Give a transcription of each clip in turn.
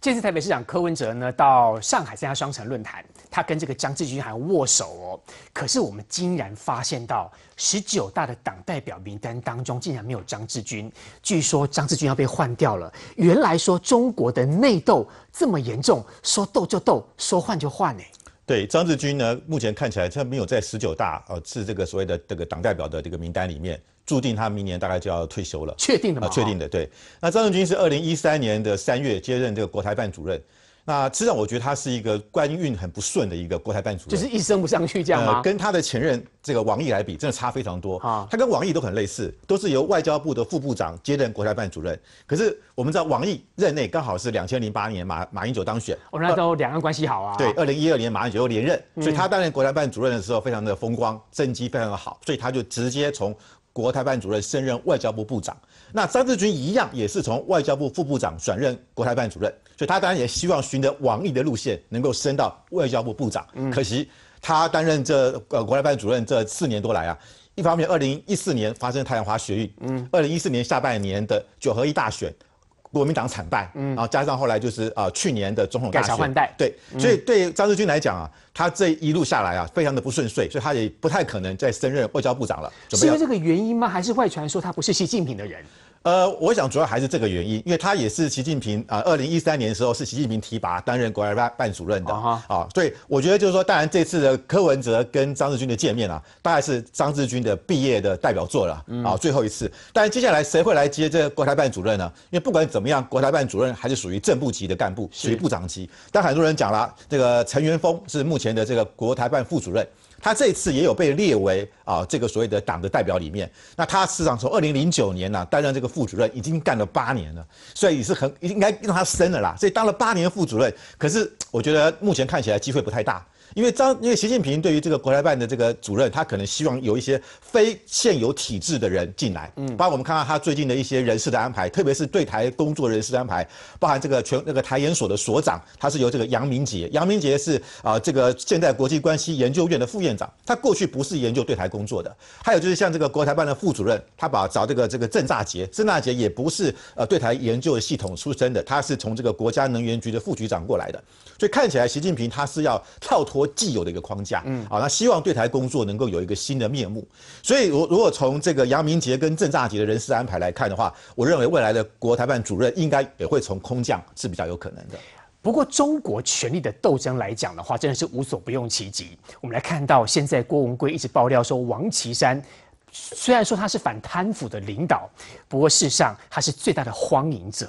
这次台北市长柯文哲呢，到上海参加双城论坛，他跟这个张志军还握手哦。可是我们竟然发现到，十九大的党代表名单当中竟然没有张志军。据说张志军要被换掉了。原来说中国的内斗这么严重，说斗就斗，说换就换呢。对，张志军呢，目前看起来他没有在十九大呃，是这个所谓的这个党代表的这个名单里面。注定他明年大概就要退休了，确定的吗？确定的，对。那张仲军是二零一三年的三月接任这个国台办主任，那际上，我觉得他是一个官运很不顺的一个国台办主任，就是一升不上去这样吗？跟他的前任这个王毅来比，真的差非常多啊。他跟王毅都很类似，都是由外交部的副部长接任国台办主任。可是我们知道，王毅任内刚好是两千零八年马马英九当选，我们那时候两岸关系好啊。对，二零一二年马英九又连任，所以他担任国台办主任的时候非常的风光，政绩非常的好，所以他就直接从。国台办主任升任外交部部长，那张志军一样也是从外交部副部长转任国台办主任，所以他当然也希望循着王毅的路线能够升到外交部部长。可惜他担任这国台办主任这四年多来啊，一方面二零一四年发生太阳花学运，嗯零一四年下半年的九合一大选。国民党惨败，嗯，然后加上后来就是啊，去年的总统改朝换代，对，所以对张志军来讲啊，他这一路下来啊，非常的不顺遂，所以他也不太可能再升任外交部长了。是因为这个原因吗？还是外传说他不是习近平的人？呃，我想主要还是这个原因，因为他也是习近平啊，二零一三年的时候是习近平提拔担任国台办主任的啊，所以我觉得就是说，当然这次的柯文哲跟张志军的见面啊，大概是张志军的毕业的代表作了啊，最后一次。但是接下来谁会来接这个国台办主任呢？因为不管怎么样，国台办主任还是属于正部级的干部，属于部长级。但很多人讲了，这个陈元峰是目前的这个国台办副主任。他这次也有被列为啊，这个所谓的党的代表里面。那他实际上从二零零九年呐担任这个副主任，已经干了八年了，所以是很应该让他升了啦。所以当了八年副主任，可是我觉得目前看起来机会不太大。因为张，因为习近平对于这个国台办的这个主任，他可能希望有一些非现有体制的人进来。嗯，包括我们看到他最近的一些人事的安排，特别是对台工作人事安排，包含这个全那个台研所的所长，他是由这个杨明杰。杨明杰是啊，这个现代国际关系研究院的副院长，他过去不是研究对台工作的。还有就是像这个国台办的副主任，他把找这个这个郑大杰，郑大杰也不是呃对台研究系统出身的，他是从这个国家能源局的副局长过来的。所以看起来习近平他是要跳脱。国既有的一个框架，嗯，好，那希望对台工作能够有一个新的面目。所以，如如果从这个杨明杰跟郑大杰的人事安排来看的话，我认为未来的国台办主任应该也会从空降是比较有可能的。不过，中国权力的斗争来讲的话，真的是无所不用其极。我们来看到现在，郭文贵一直爆料说，王岐山虽然说他是反贪腐的领导，不过事实上他是最大的欢迎者。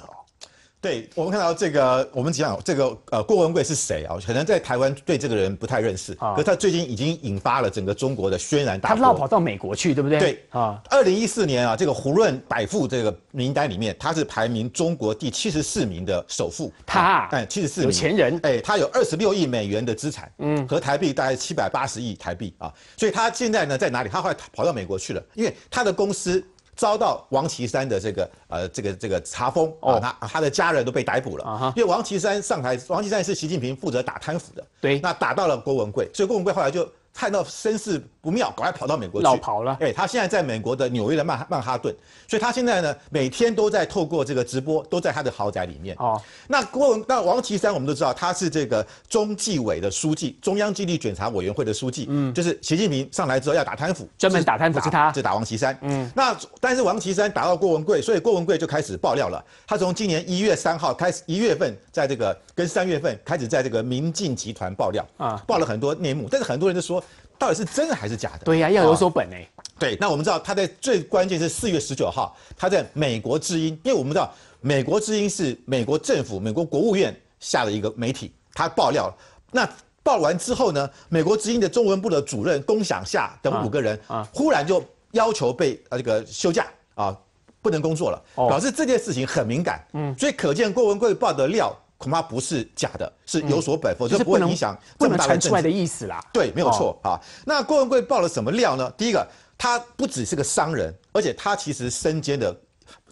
对我们看到这个，我们讲这个呃，郭文贵是谁啊？可能在台湾对这个人不太认识，可他最近已经引发了整个中国的轩然大波。他绕跑到美国去，对不对？对啊，二零一四年啊，这个胡润百富这个名单里面，他是排名中国第七十四名的首富。他哎，七十四名有钱人哎，他有二十六亿美元的资产，嗯，和台币大概七百八十亿台币啊，所以他现在呢在哪里？他后来跑到美国去了，因为他的公司。遭到王岐山的这个呃这个这个查封，哦，他他的家人都被逮捕了，因为王岐山上台，王岐山是习近平负责打贪腐的，对，那打到了郭文贵，所以郭文贵后来就。看到身世不妙，赶快跑到美国去，老跑了。哎，他现在在美国的纽约的曼曼哈顿，所以他现在呢，每天都在透过这个直播，都在他的豪宅里面。哦，那郭文，那王岐山，我们都知道他是这个中纪委的书记，中央纪律检查委员会的书记。嗯，就是习近平上来之后要打贪腐，专门打贪腐，是他就打王岐山。嗯，那但是王岐山打到郭文贵，所以郭文贵就开始爆料了。他从今年一月三号开始，一月份在这个跟三月份开始在这个民进集团爆料啊，爆了很多内幕，但是很多人都说。到底是真的还是假的？对呀，要有所本哎。对，那我们知道他在最关键是四月十九号，他在美国之音，因为我们知道美国之音是美国政府、美国国务院下的一个媒体，他爆料了。那爆完之后呢，美国之音的中文部的主任龚想下等五个人啊，忽然就要求被呃这个休假啊，不能工作了，表示这件事情很敏感。嗯，所以可见郭文贵爆的料。恐怕不是假的，是有所摆布，就不会影响这么大的不能传出来的意思啦，对，没有错啊。那郭文贵爆了什么料呢？第一个，他不只是个商人，而且他其实身兼的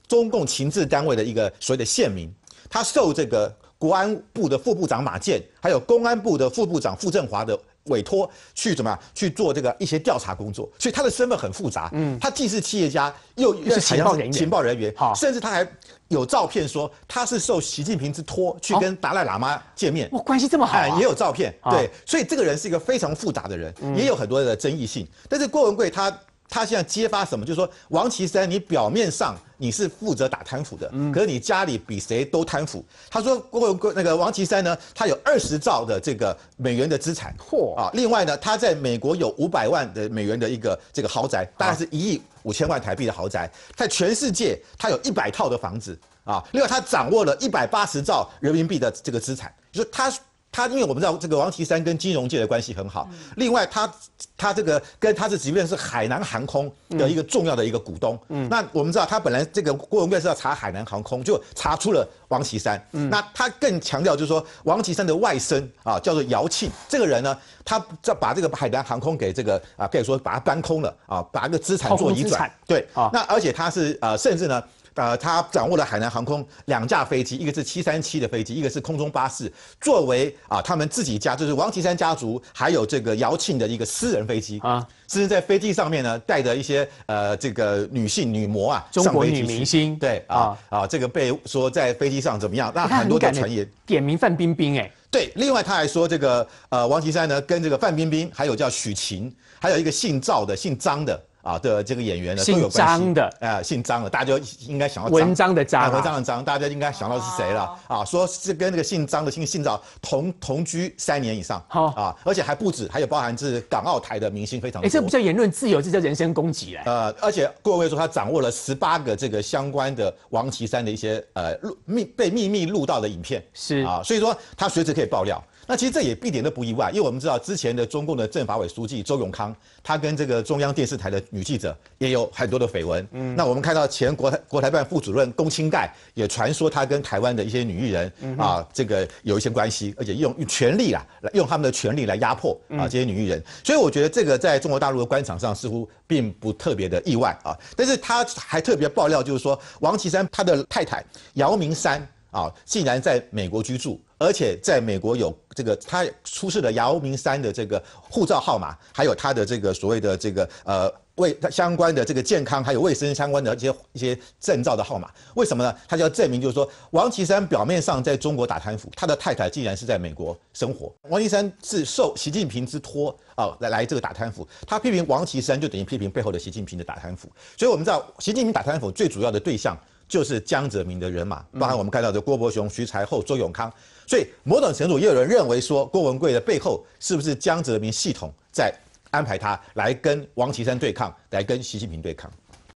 中共情治单位的一个所谓的县民，他受这个国安部的副部长马建，还有公安部的副部长傅政华的。委托去怎么样去做这个一些调查工作，所以他的身份很复杂，嗯，他既是企业家，又又是情报情报人员，好，甚至他还有照片说他是受习近平之托去跟达赖喇嘛见面，哇，关系这么好，也有照片，对，所以这个人是一个非常复杂的人，也有很多的争议性，但是郭文贵他。他现在揭发什么？就是说王岐山，你表面上你是负责打贪腐的，可是你家里比谁都贪腐。他说过，过那个王岐山呢，他有二十兆的这个美元的资产，啊，另外呢，他在美国有五百万的美元的一个这个豪宅，大概是一亿五千万台币的豪宅，在全世界他有一百套的房子啊，另外他掌握了一百八十兆人民币的这个资产，就是他。他因为我们知道这个王岐山跟金融界的关系很好，另外他他这个跟他是即便是海南航空的一个重要的一个股东。嗯。那我们知道他本来这个郭文贵是要查海南航空，就查出了王岐山。嗯。那他更强调就是说，王岐山的外甥啊，叫做姚庆这个人呢，他在把这个海南航空给这个啊，可以说把他搬空了啊，把一个资产做移转。对。啊。那而且他是呃，甚至呢。呃，他掌握了海南航空两架飞机，一个是七三七的飞机，一个是空中巴士，作为啊，他们自己家就是王岐山家族，还有这个姚庆的一个私人飞机啊，甚至在飞机上面呢，带着一些呃这个女性女模啊，中国女明星，对啊啊，这个被说在飞机上怎么样？那很多的传言点名范冰冰哎，对，另外他还说这个呃王岐山呢跟这个范冰冰，还有叫许晴，还有一个姓赵的，姓张的。啊，的这个演员呢，都有姓张的，哎，姓张的，大家应该想到文章的张文章的张，大家应该想到是谁了？啊，说是跟那个姓张的姓姓赵同同居三年以上，好啊，而且还不止，还有包含是港澳台的明星非常多。哎，这不叫言论自由，这叫人身攻击呃，而且各位说他掌握了十八个这个相关的王岐山的一些呃录密被秘密录到的影片，是啊，所以说他随时可以爆料。那其实这也一点都不意外，因为我们知道之前的中共的政法委书记周永康，他跟这个中央电视台的女记者也有很多的绯闻。嗯，那我们看到前国台国台办副主任龚清概，也传说他跟台湾的一些女艺人啊，这个有一些关系，而且用用权力啊，来用他们的权力来压迫啊这些女艺人。所以我觉得这个在中国大陆的官场上似乎并不特别的意外啊。但是他还特别爆料，就是说王岐山他的太太姚明山啊，竟然在美国居住。而且在美国有这个，他出示了姚明三的这个护照号码，还有他的这个所谓的这个呃卫相关的这个健康还有卫生相关的一些一些证照的号码。为什么呢？他就要证明就是说，王岐山表面上在中国打贪腐，他的太太竟然是在美国生活。王岐山是受习近平之托啊来来这个打贪腐，他批评王岐山就等于批评背后的习近平的打贪腐。所以我们知道，习近平打贪腐最主要的对象。就是江泽民的人马，包含我们看到的郭伯雄、徐才厚、周永康，所以某种程度也有人认为说，郭文贵的背后是不是江泽民系统在安排他来跟王岐山对抗，来跟习近平对抗。